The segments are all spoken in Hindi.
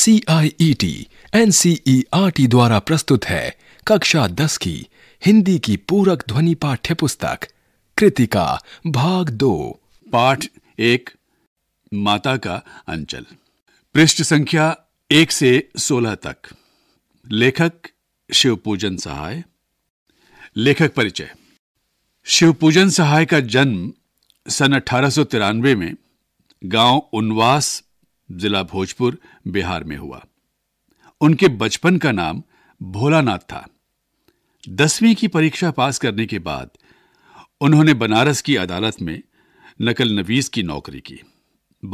C I E T N C E R T द्वारा प्रस्तुत है कक्षा दस की हिंदी की पूरक ध्वनि पाठ्य पुस्तक कृतिका भाग दो पाठ एक माता का अंचल पृष्ठ संख्या एक से सोलह तक लेखक शिवपूजन सहाय लेखक परिचय शिवपूजन सहाय का जन्म सन अठारह में गांव उनवास जिला भोजपुर बिहार में हुआ उनके बचपन का नाम भोलानाथ था दसवीं की परीक्षा पास करने के बाद उन्होंने बनारस की अदालत में नकल नवीस की नौकरी की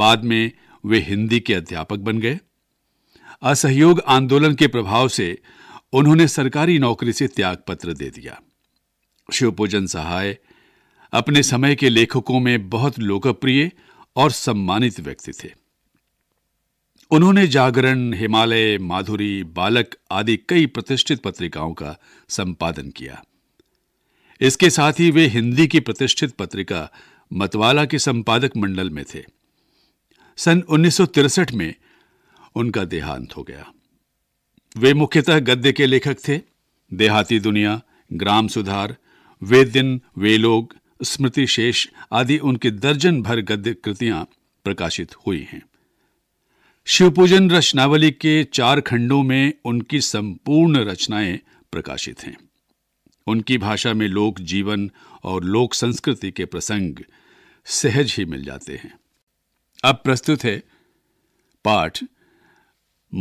बाद में वे हिंदी के अध्यापक बन गए असहयोग आंदोलन के प्रभाव से उन्होंने सरकारी नौकरी से त्यागपत्र दे दिया शिवपूजन सहाय अपने समय के लेखकों में बहुत लोकप्रिय और सम्मानित व्यक्ति थे उन्होंने जागरण हिमालय माधुरी बालक आदि कई प्रतिष्ठित पत्रिकाओं का संपादन किया इसके साथ ही वे हिंदी की प्रतिष्ठित पत्रिका मतवाला के संपादक मंडल में थे सन उन्नीस में उनका देहांत हो गया वे मुख्यतः गद्य के लेखक थे देहाती दुनिया ग्राम सुधार वे दिन वे लोग स्मृति शेष आदि उनके दर्जन भर गद्य कृतियां प्रकाशित हुई हैं शिवपूजन रचनावली के चार खंडों में उनकी संपूर्ण रचनाएं प्रकाशित हैं उनकी भाषा में लोक जीवन और लोक संस्कृति के प्रसंग सहज ही मिल जाते हैं अब प्रस्तुत है पाठ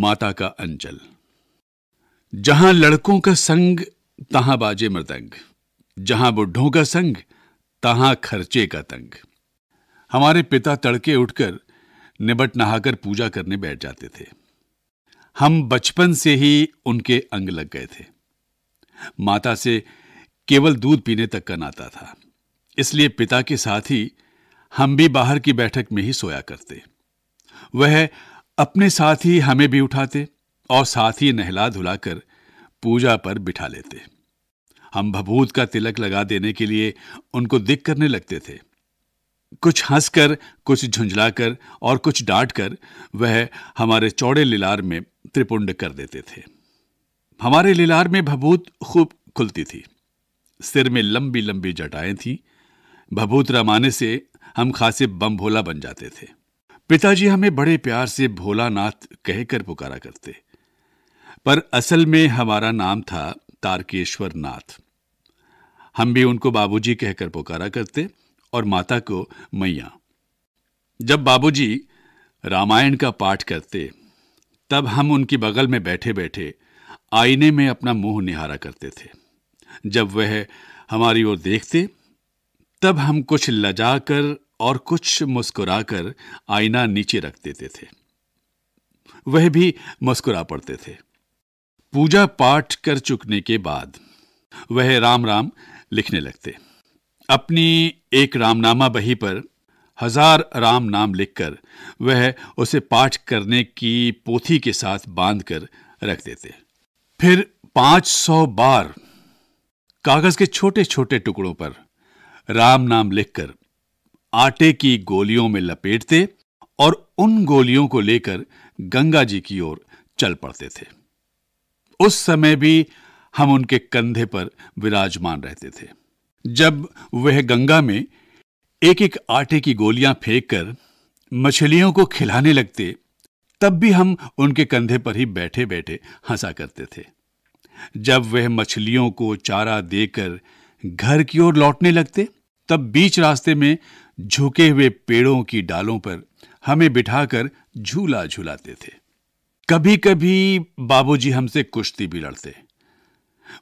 माता का अंचल जहां लड़कों का संग तहां बाजे मृदंग जहां बुढ़ों का संग तहां खर्चे का तंग हमारे पिता तड़के उठकर निबट नहाकर पूजा करने बैठ जाते थे हम बचपन से ही उनके अंग लग गए थे माता से केवल दूध पीने तक का नाता था इसलिए पिता के साथ ही हम भी बाहर की बैठक में ही सोया करते वह अपने साथ ही हमें भी उठाते और साथ ही नहला धुलाकर पूजा पर बिठा लेते हम भभूत का तिलक लगा देने के लिए उनको दिख करने लगते थे कुछ हंसकर कुछ झुंझलाकर और कुछ डांटकर वह हमारे चौड़े लीलार में त्रिपुंड कर देते थे हमारे लीलार में भभूत खूब खुलती थी सिर में लंबी लंबी जटाएं थी भभूत रमाने से हम खासे बम भोला बन जाते थे पिताजी हमें बड़े प्यार से भोलानाथ कहकर पुकारा करते पर असल में हमारा नाम था तारकेश्वर नाथ हम भी उनको बाबूजी कहकर पुकारा करते और माता को मैया जब बाबूजी रामायण का पाठ करते तब हम उनकी बगल में बैठे बैठे आईने में अपना मुंह निहारा करते थे जब वह हमारी ओर देखते तब हम कुछ लजाकर और कुछ मुस्कुराकर आईना नीचे रख देते थे वह भी मुस्कुरा पड़ते थे पूजा पाठ कर चुकने के बाद वह राम राम लिखने लगते अपनी एक रामनामा बही पर हजार राम नाम लिखकर वह उसे पाठ करने की पोथी के साथ बांधकर रख देते फिर पांच सौ बार कागज के छोटे छोटे टुकड़ों पर राम नाम लिखकर आटे की गोलियों में लपेटते और उन गोलियों को लेकर गंगा जी की ओर चल पड़ते थे उस समय भी हम उनके कंधे पर विराजमान रहते थे जब वह गंगा में एक एक आटे की गोलियां फेंककर मछलियों को खिलाने लगते तब भी हम उनके कंधे पर ही बैठे बैठे हंसा करते थे जब वह मछलियों को चारा देकर घर की ओर लौटने लगते तब बीच रास्ते में झुके हुए पेड़ों की डालों पर हमें बिठाकर झूला झूलाते थे कभी कभी बाबूजी हमसे कुश्ती भी लड़ते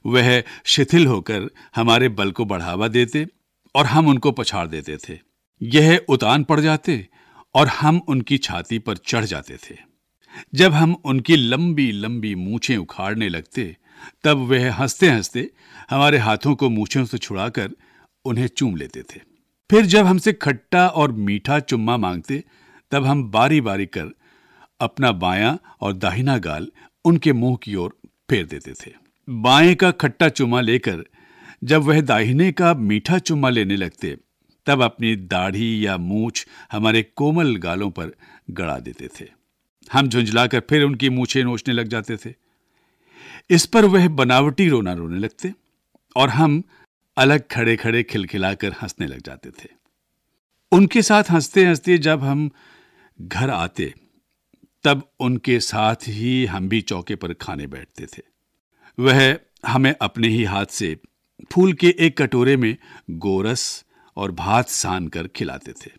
वह शिथिल होकर हमारे बल को बढ़ावा देते और हम उनको पछाड़ देते थे यह उतान पड़ जाते और हम उनकी छाती पर चढ़ जाते थे जब हम उनकी लंबी लंबी मूछें उखाड़ने लगते तब वह हंसते हंसते हमारे हाथों को मूछों से छुड़ाकर उन्हें चूम लेते थे फिर जब हमसे खट्टा और मीठा चुम्मा मांगते तब हम बारी बारी कर अपना बायां और दाहिना गाल उनके मुंह की ओर फेर देते थे बाएं का खट्टा चुमा लेकर जब वह दाहिने का मीठा चुमा लेने लगते तब अपनी दाढ़ी या मूछ हमारे कोमल गालों पर गड़ा देते थे हम झुंझलाकर फिर उनकी मूछे नोचने लग जाते थे इस पर वह बनावटी रोना रोने लगते और हम अलग खड़े खड़े खिलखिलाकर हंसने लग जाते थे उनके साथ हंसते हंसते जब हम घर आते तब उनके साथ ही हम भी चौके पर खाने बैठते थे वह हमें अपने ही हाथ से फूल के एक कटोरे में गोरस और भात सान कर खिलाते थे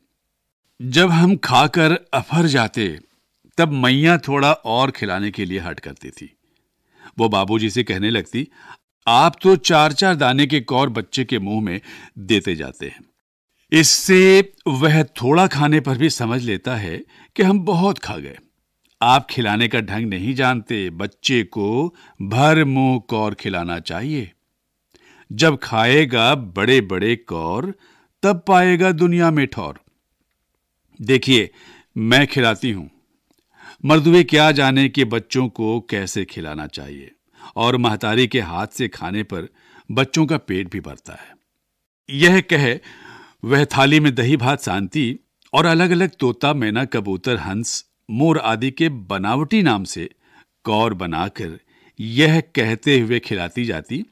जब हम खाकर अफर जाते तब मैया थोड़ा और खिलाने के लिए हट करती थी वो बाबूजी से कहने लगती आप तो चार चार दाने के कौर बच्चे के मुंह में देते जाते हैं इससे वह थोड़ा खाने पर भी समझ लेता है कि हम बहुत खा गए आप खिलाने का ढंग नहीं जानते बच्चे को भर मुंह कौर खिलाना चाहिए जब खाएगा बड़े बड़े कौर तब पाएगा दुनिया में ठौर देखिए मैं खिलाती हूं मर्दुए क्या जाने कि बच्चों को कैसे खिलाना चाहिए और महतारी के हाथ से खाने पर बच्चों का पेट भी भरता है यह कह वह थाली में दही भात शांति और अलग अलग तोता मैना कबूतर हंस मोर आदि के बनावटी नाम से कौर बनाकर यह कहते हुए खिलाती जाती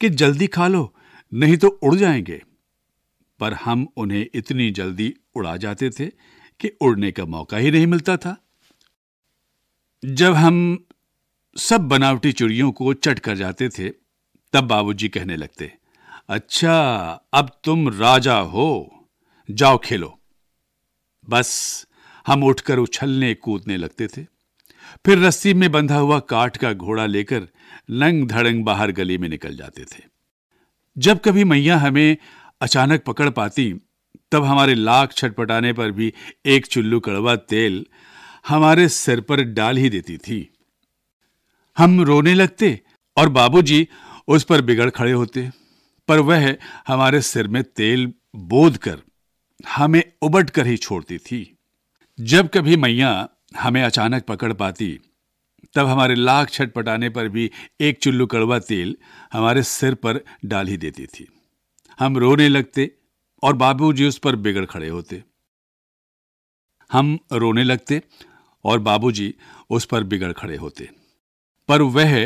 कि जल्दी खा लो नहीं तो उड़ जाएंगे पर हम उन्हें इतनी जल्दी उड़ा जाते थे कि उड़ने का मौका ही नहीं मिलता था जब हम सब बनावटी चुड़ियों को चट कर जाते थे तब बाबूजी कहने लगते अच्छा अब तुम राजा हो जाओ खेलो बस हम उठकर उछलने कूदने लगते थे फिर रस्सी में बंधा हुआ काठ का घोड़ा लेकर नंग धड़ंग बाहर गली में निकल जाते थे जब कभी मैया हमें अचानक पकड़ पाती तब हमारे लाख छटपटाने पर भी एक चुल्लू कड़वा तेल हमारे सिर पर डाल ही देती थी हम रोने लगते और बाबूजी उस पर बिगड़ खड़े होते पर वह हमारे सिर में तेल बोध कर हमें उबट कर ही छोड़ती थी जब कभी मैया हमें अचानक पकड़ पाती तब हमारे लाख छटपटाने पर भी एक चुल्लू कड़वा तेल हमारे सिर पर डाल ही देती थी हम रोने लगते और बाबूजी उस पर बिगड़ खड़े होते हम रोने लगते और बाबूजी उस पर बिगड़ खड़े होते पर वह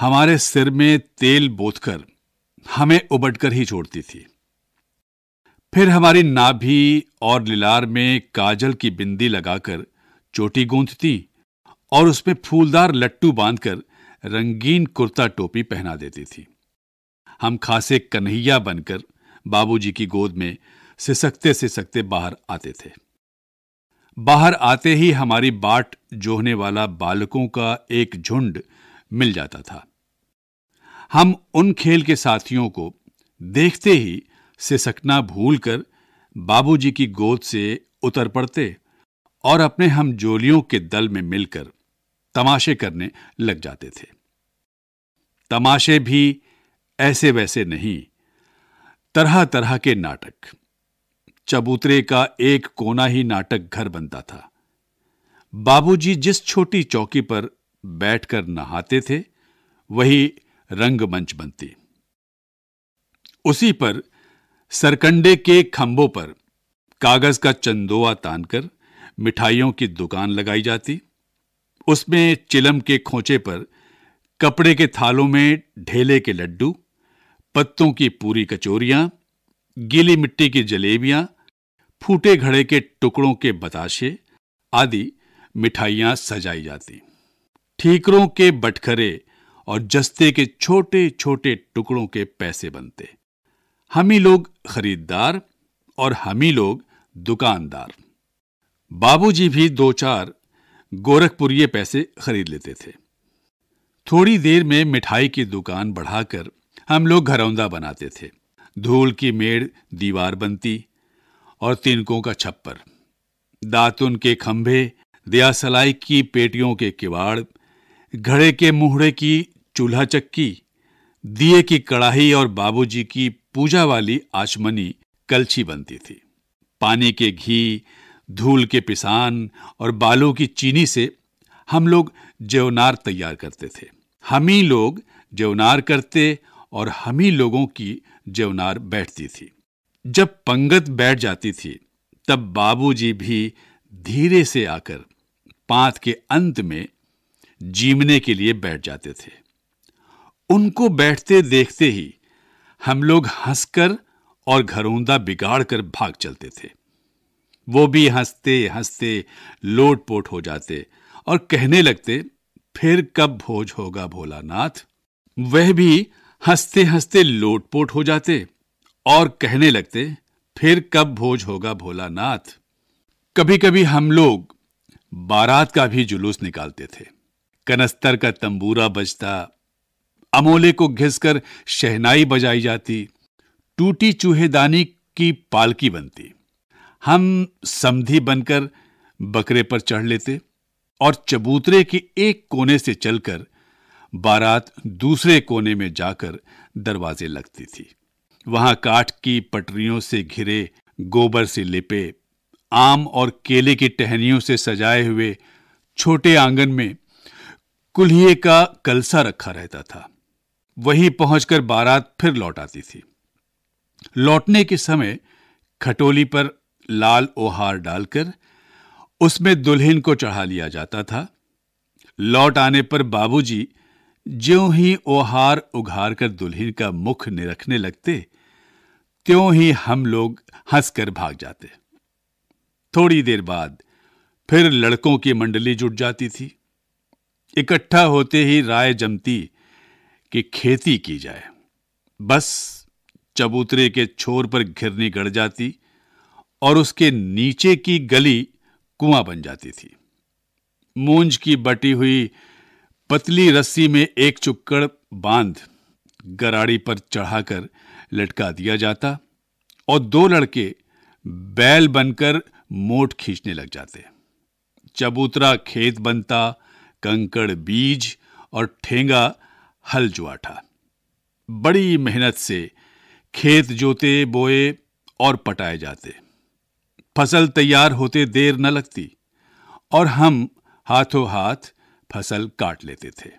हमारे सिर में तेल बोथकर हमें उबटकर ही छोड़ती थी फिर हमारी नाभि और लिलार में काजल की बिंदी लगाकर चोटी गूंथती और उसमें फूलदार लट्टू बांधकर रंगीन कुर्ता टोपी पहना देती थी हम खासे कन्हैया बनकर बाबूजी की गोद में सिसकते सिसकते बाहर आते थे बाहर आते ही हमारी बाट जोहने वाला बालकों का एक झुंड मिल जाता था हम उन खेल के साथियों को देखते ही से सकना भूलकर बाबूजी की गोद से उतर पड़ते और अपने हम जोलियों के दल में मिलकर तमाशे करने लग जाते थे तमाशे भी ऐसे वैसे नहीं तरह तरह के नाटक चबूतरे का एक कोना ही नाटक घर बनता था बाबूजी जिस छोटी चौकी पर बैठकर नहाते थे वही रंगमंच बनती उसी पर सरकंडे के खंभों पर कागज का चंदोआ तानकर मिठाइयों की दुकान लगाई जाती उसमें चिलम के खोचे पर कपड़े के थालों में ढेले के लड्डू पत्तों की पूरी कचोरियां गीली मिट्टी की जलेबियां फूटे घड़े के टुकड़ों के बताशे आदि मिठाइयां सजाई जाती ठीकरों के बटखरे और जस्ते के छोटे छोटे टुकड़ों के पैसे बनते हम ही लोग खरीददार और हम ही लोग दुकानदार बाबूजी भी दो चार गोरखपुरी पैसे खरीद लेते थे थोड़ी देर में मिठाई की दुकान बढ़ाकर हम लोग घरौंदा बनाते थे धूल की मेड़ दीवार बनती और तिनकों का छप्पर दातुन के खंभे दयासलाई की पेटियों के किवाड़ घड़े के मुहड़े की चूल्हा चक्की दिए की कड़ाही और बाबूजी की पूजा वाली आचमनी कलछी बनती थी पानी के घी धूल के पिसान और बालों की चीनी से हम लोग जेवनार तैयार करते थे हम ही लोग जेवनार करते और हम ही लोगों की जेवनार बैठती थी जब पंगत बैठ जाती थी तब बाबूजी भी धीरे से आकर पांत के अंत में जीमने के लिए बैठ जाते थे उनको बैठते देखते ही हम लोग हंसकर और घरौंदा बिगाड़ कर भाग चलते थे वो भी हंसते हंसते लोट पोट हो जाते और कहने लगते फिर कब भोज होगा भोलानाथ वह भी हंसते हंसते लोटपोट हो जाते और कहने लगते फिर कब भोज होगा भोलानाथ कभी कभी हम लोग बारात का भी जुलूस निकालते थे कनस्तर का तंबूरा बजता अमोले को घिसकर शहनाई बजाई जाती टूटी चूहेदानी की पालकी बनती हम समधी बनकर बकरे पर चढ़ लेते और चबूतरे के एक कोने से चलकर बारात दूसरे कोने में जाकर दरवाजे लगती थी वहां काठ की पटरियों से घिरे गोबर से लिपे आम और केले की टहनियों से सजाए हुए छोटे आंगन में कुल्हिए का कलसा रखा रहता था वहीं पहुंचकर बारात फिर लौट आती थी लौटने के समय खटोली पर लाल ओहार डालकर उसमें दुल्हन को चढ़ा लिया जाता था लौट आने पर बाबूजी ज्यों ही ओहार उघार कर दुल्हन का मुख निरखने लगते त्यों ही हम लोग हंसकर भाग जाते थोड़ी देर बाद फिर लड़कों की मंडली जुट जाती थी इकट्ठा होते ही राय जमती कि खेती की जाए बस चबूतरे के छोर पर घिरनी गड़ जाती और उसके नीचे की गली कुआं बन जाती थी मूंज की बटी हुई पतली रस्सी में एक चुक्कड़ बांध गराड़ी पर चढ़ाकर लटका दिया जाता और दो लड़के बैल बनकर मोट खींचने लग जाते चबूतरा खेत बनता कंकड़ बीज और ठेंगा हल जुआ था बड़ी मेहनत से खेत जोते बोए और पटाए जाते फसल तैयार होते देर न लगती और हम हाथों हाथ फसल काट लेते थे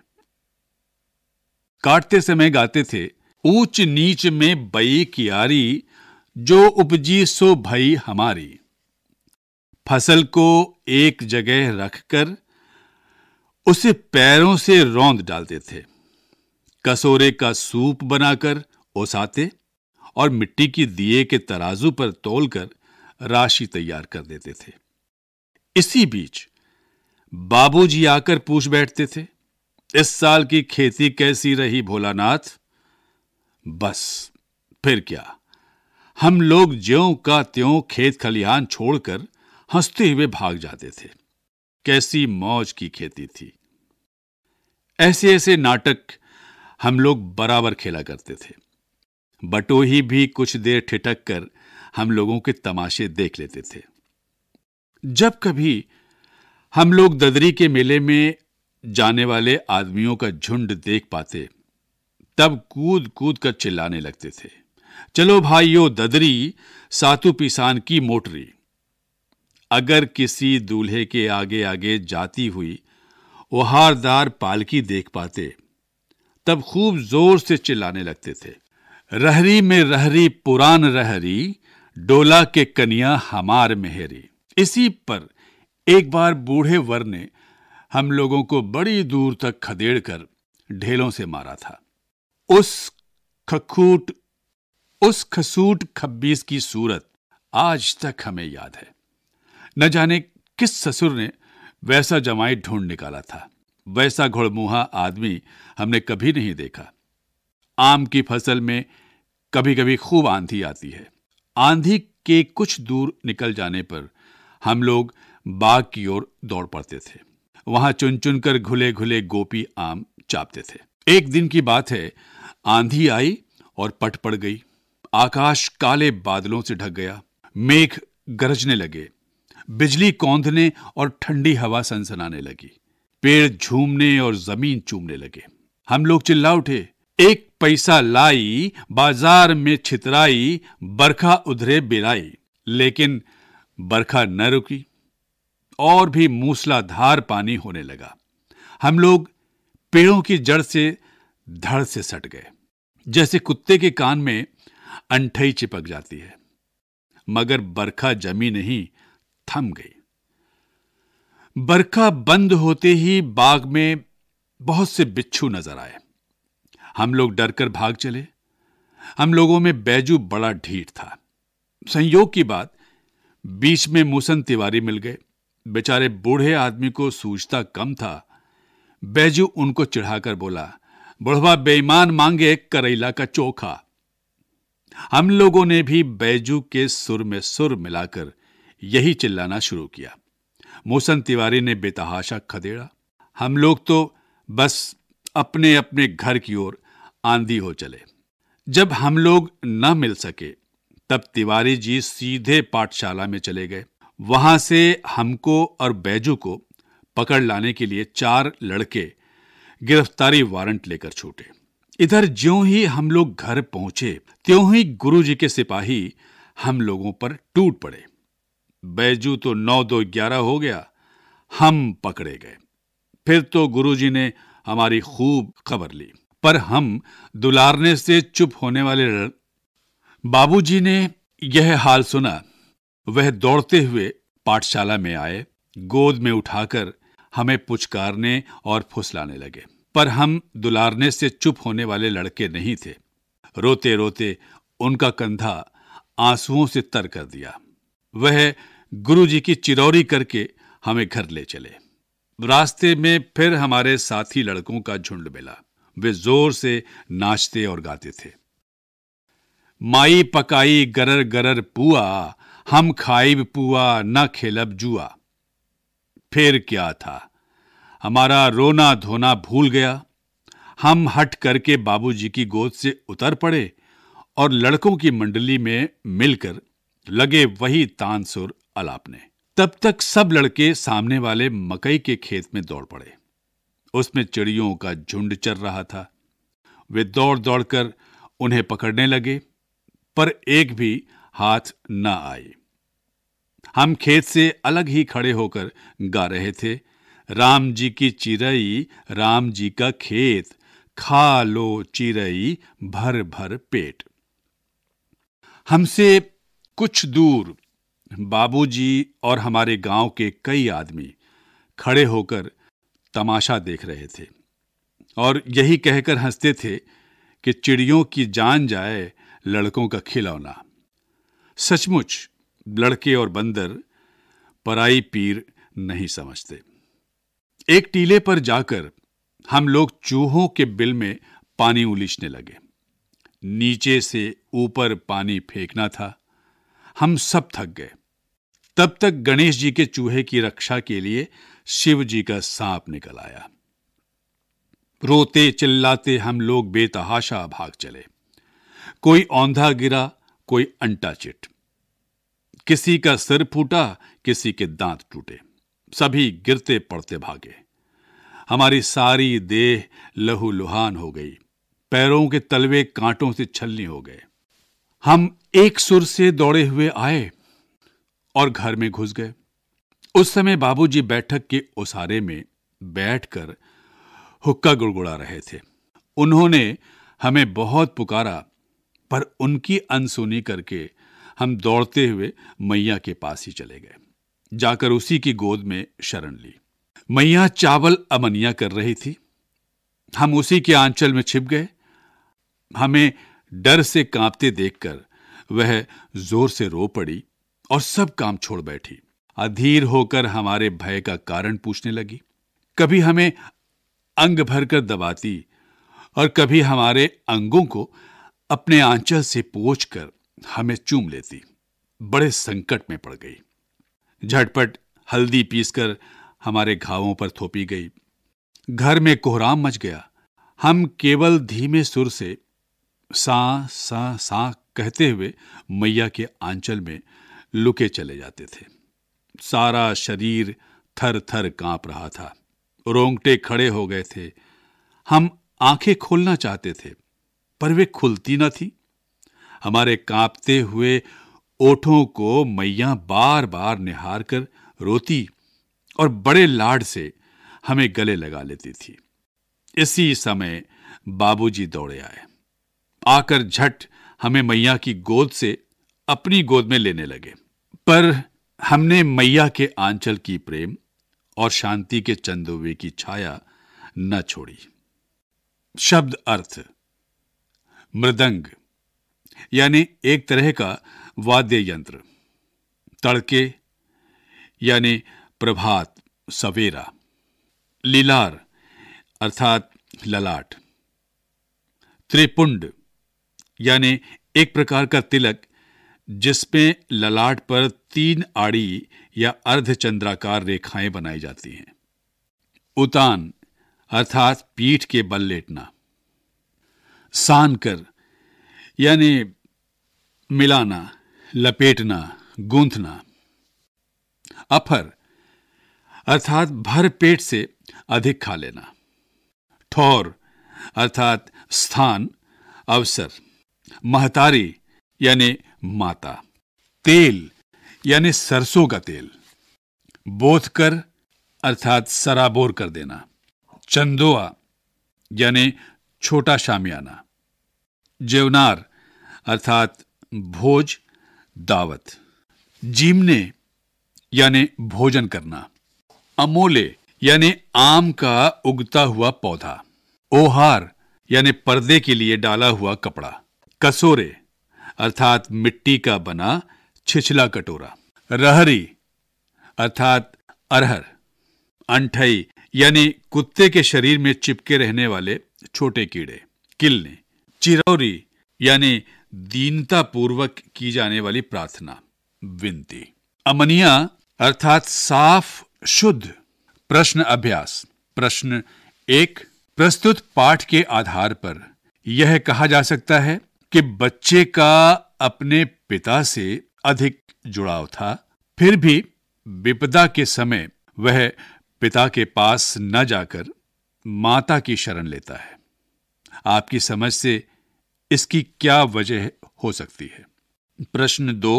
काटते समय गाते थे ऊंच नीच में बई कियारी जो उपजी सो भई हमारी फसल को एक जगह रखकर उसे पैरों से रौंद डालते थे कसोरे का सूप बनाकर ओसाते और मिट्टी की दिए के तराजू पर तोलकर राशि तैयार कर देते थे इसी बीच बाबूजी आकर पूछ बैठते थे इस साल की खेती कैसी रही भोलानाथ बस फिर क्या हम लोग ज्यों का त्यों खेत खलिहान छोड़कर हंसते हुए भाग जाते थे कैसी मौज की खेती थी ऐसे ऐसे नाटक हम लोग बराबर खेला करते थे बटोही भी कुछ देर ठिठक कर हम लोगों के तमाशे देख लेते थे जब कभी हम लोग ददरी के मेले में जाने वाले आदमियों का झुंड देख पाते तब कूद कूद कर चिल्लाने लगते थे चलो भाइयों ददरी सातु पिसान की मोटरी अगर किसी दूल्हे के आगे आगे जाती हुई ओहारदार पालकी देख पाते तब खूब जोर से चिल्लाने लगते थे रहरी में रहरी पुरान रहरी डोला के कनिया हमार मेहरी इसी पर एक बार बूढ़े वर ने हम लोगों को बड़ी दूर तक खदेड़ कर ढेलों से मारा था उस खखूट उस खसूट खब्बीस की सूरत आज तक हमें याद है न जाने किस ससुर ने वैसा जमाई ढूंढ निकाला था वैसा घुड़मुहा आदमी हमने कभी नहीं देखा आम की फसल में कभी कभी खूब आंधी आती है आंधी के कुछ दूर निकल जाने पर हम लोग बाग की ओर दौड़ पड़ते थे वहां चुन चुनकर घुले घुले गोपी आम चापते थे एक दिन की बात है आंधी आई और पट पड़ गई आकाश काले बादलों से ढक गया मेघ गरजने लगे बिजली कौंधने और ठंडी हवा सनसनाने लगी पेड़ झूमने और जमीन चूमने लगे हम लोग चिल्ला उठे एक पैसा लाई बाजार में छितराई बरखा उधरे बिराई लेकिन बरखा न रुकी और भी मूसलाधार पानी होने लगा हम लोग पेड़ों की जड़ से धड़ से सट गए जैसे कुत्ते के कान में अंठई चिपक जाती है मगर बरखा जमी नहीं थम गई बरखा बंद होते ही बाग में बहुत से बिच्छू नजर आए हम लोग डरकर भाग चले हम लोगों में बैजू बड़ा ढीठ था संयोग की बात बीच में मूसन तिवारी मिल गए बेचारे बूढ़े आदमी को सूझता कम था बैजू उनको चिढ़ाकर बोला बुढ़वा बेईमान मांगे करेला का चोखा हम लोगों ने भी बैजू के सुर में सुर मिलाकर यही चिल्लाना शुरू किया मोहसन तिवारी ने बेतहाशा खदेड़ा हम लोग तो बस अपने अपने घर की ओर आंधी हो चले जब हम लोग न मिल सके तब तिवारी जी सीधे पाठशाला में चले गए वहां से हमको और बैजू को पकड़ लाने के लिए चार लड़के गिरफ्तारी वारंट लेकर छूटे इधर ज्यों ही हम लोग घर पहुंचे त्यों ही गुरुजी के सिपाही हम लोगों पर टूट पड़े बैजू तो नौ दो ग्यारह हो गया हम पकड़े गए फिर तो गुरुजी ने हमारी खूब खबर ली पर हम दुलारने से चुप होने वाले बाबूजी ने यह हाल सुना वह दौड़ते हुए पाठशाला में आए गोद में उठाकर हमें पुचकारने और फुसलाने लगे पर हम दुलारने से चुप होने वाले लड़के नहीं थे रोते रोते उनका कंधा आंसुओं से तर कर दिया वह गुरुजी की चिरौरी करके हमें घर ले चले रास्ते में फिर हमारे साथी लड़कों का झुंड मिला वे जोर से नाचते और गाते थे माई पकाई गरर गरर पुआ हम खाइब पुआ न खेलब जुआ फिर क्या था हमारा रोना धोना भूल गया हम हट करके बाबूजी की गोद से उतर पड़े और लड़कों की मंडली में मिलकर लगे वही तानसुर अलापने तब तक सब लड़के सामने वाले मकई के खेत में दौड़ पड़े उसमें चिड़ियों का झुंड चल रहा था वे दौड़ दौड़कर उन्हें पकड़ने लगे पर एक भी हाथ न आए हम खेत से अलग ही खड़े होकर गा रहे थे राम जी की चिरई राम जी का खेत खा लो चिरई भर भर पेट हमसे कुछ दूर बाबूजी और हमारे गांव के कई आदमी खड़े होकर तमाशा देख रहे थे और यही कहकर हंसते थे कि चिड़ियों की जान जाए लड़कों का खिलौना सचमुच लड़के और बंदर पराई पीर नहीं समझते एक टीले पर जाकर हम लोग चूहों के बिल में पानी उलिचने लगे नीचे से ऊपर पानी फेंकना था हम सब थक गए तब तक गणेश जी के चूहे की रक्षा के लिए शिव जी का सांप निकल आया रोते चिल्लाते हम लोग बेतहाशा भाग चले कोई औंधा गिरा कोई अंटा चिट किसी का सिर फूटा किसी के दांत टूटे सभी गिरते पड़ते भागे हमारी सारी देह लहूलुहान हो गई पैरों के तलवे कांटों से छलनी हो गए हम एक सुर से दौड़े हुए आए और घर में घुस गए उस समय बाबूजी बैठक के ओसारे में बैठकर हुक्का गुड़गुड़ा रहे थे उन्होंने हमें बहुत पुकारा पर उनकी अनसुनी करके हम दौड़ते हुए मैया के पास ही चले गए जाकर उसी की गोद में शरण ली मैया चावल अमनिया कर रही थी हम उसी के आंचल में छिप गए हमें डर से कांपते देखकर वह जोर से रो पड़ी और सब काम छोड़ बैठी अधीर होकर हमारे भय का कारण पूछने लगी कभी हमें अंग भरकर दबाती और कभी हमारे अंगों को अपने आंचल से पोछ कर हमें चूम लेती बड़े संकट में पड़ गई झटपट हल्दी पीसकर हमारे घावों पर थोपी गई घर में कोहराम मच गया हम केवल धीमे सुर से सा सा सा कहते हुए मैया के आंचल में लुके चले जाते थे सारा शरीर थर थर कांप रहा था रोंगटे खड़े हो गए थे हम आंखें खोलना चाहते थे पर वे खुलती न थी हमारे कांपते हुए ओठों को मैया बार बार निहार कर रोती और बड़े लाड से हमें गले लगा लेती थी इसी समय बाबूजी दौड़े आए आकर झट हमें मैया की गोद से अपनी गोद में लेने लगे पर हमने मैया के आंचल की प्रेम और शांति के चंदोवे की छाया न छोड़ी शब्द अर्थ मृदंग यानी एक तरह का वाद्य यंत्र तड़के यानी प्रभात सवेरा लीलार अर्थात ललाट त्रिपुंड यानी एक प्रकार का तिलक जिसमें ललाट पर तीन आड़ी या अर्धचंद्राकार रेखाएं बनाई जाती हैं उतान अर्थात पीठ के बल लेटना सान कर यानी मिलाना लपेटना गूंथना अफर अर्थात भर पेट से अधिक खा लेना ठौर अर्थात स्थान अवसर महतारी यानी माता तेल यानी सरसों का तेल बोध कर अर्थात सराबोर कर देना चंदोआ यानी छोटा शामियाना जेवनार अर्थात भोज दावत जीमने यानी भोजन करना अमोले यानी आम का उगता हुआ पौधा ओहार यानी पर्दे के लिए डाला हुआ कपड़ा कसोरे अर्थात मिट्टी का बना छिछला कटोरा रहरी अर्थात अरहर अंठई यानी कुत्ते के शरीर में चिपके रहने वाले छोटे कीड़े किलने चिरौरी यानी दीनता पूर्वक की जाने वाली प्रार्थना विनती अमनिया अर्थात साफ शुद्ध प्रश्न अभ्यास प्रश्न एक प्रस्तुत पाठ के आधार पर यह कहा जा सकता है कि बच्चे का अपने पिता से अधिक जुड़ाव था फिर भी विपदा के समय वह पिता के पास न जाकर माता की शरण लेता है आपकी समझ से इसकी क्या वजह हो सकती है प्रश्न दो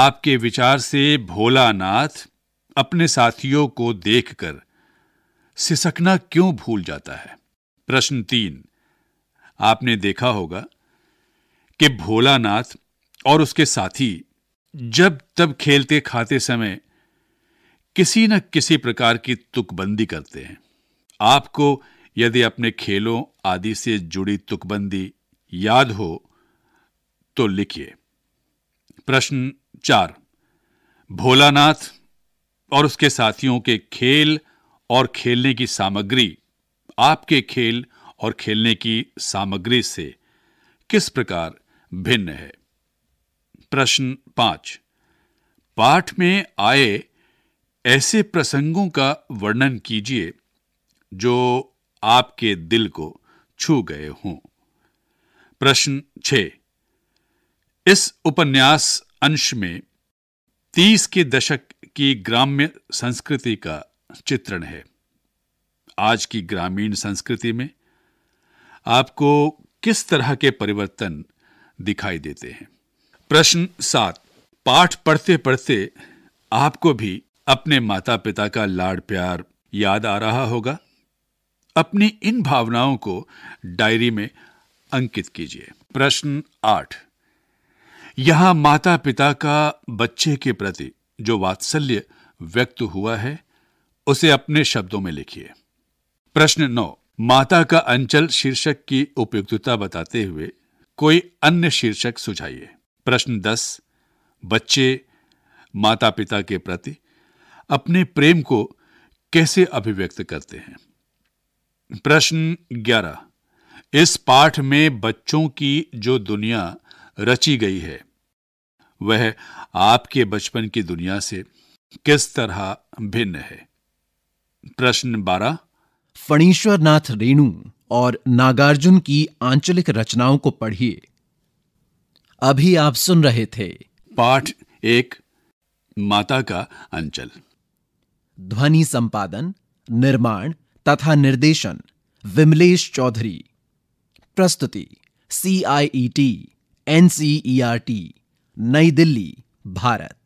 आपके विचार से भोलानाथ अपने साथियों को देखकर सिसकना क्यों भूल जाता है प्रश्न तीन आपने देखा होगा कि भोलानाथ और उसके साथी जब तब खेलते खाते समय किसी न किसी प्रकार की तुकबंदी करते हैं आपको यदि अपने खेलों आदि से जुड़ी तुकबंदी याद हो तो लिखिए प्रश्न चार भोलानाथ और उसके साथियों के खेल और खेलने की सामग्री आपके खेल और खेलने की सामग्री से किस प्रकार भिन्न है प्रश्न पांच पाठ में आए ऐसे प्रसंगों का वर्णन कीजिए जो आपके दिल को छू गए हों प्रश्न छ इस उपन्यास अंश में तीस के दशक की ग्राम्य संस्कृति का चित्रण है आज की ग्रामीण संस्कृति में आपको किस तरह के परिवर्तन दिखाई देते हैं प्रश्न सात पाठ पढ़ते पढ़ते आपको भी अपने माता पिता का लाड प्यार याद आ रहा होगा अपनी इन भावनाओं को डायरी में अंकित कीजिए प्रश्न आठ यहां माता पिता का बच्चे के प्रति जो वात्सल्य व्यक्त हुआ है उसे अपने शब्दों में लिखिए प्रश्न नौ माता का अंचल शीर्षक की उपयुक्तता बताते हुए कोई अन्य शीर्षक सुझाइए प्रश्न दस बच्चे माता पिता के प्रति अपने प्रेम को कैसे अभिव्यक्त करते हैं प्रश्न ग्यारह इस पाठ में बच्चों की जो दुनिया रची गई है वह आपके बचपन की दुनिया से किस तरह भिन्न है प्रश्न बारह फणीश्वरनाथ रेणु और नागार्जुन की आंचलिक रचनाओं को पढ़िए अभी आप सुन रहे थे पाठ एक माता का अंचल ध्वनि संपादन निर्माण तथा निर्देशन विमलेश चौधरी प्रस्तुति C I E T N C E R T नई दिल्ली भारत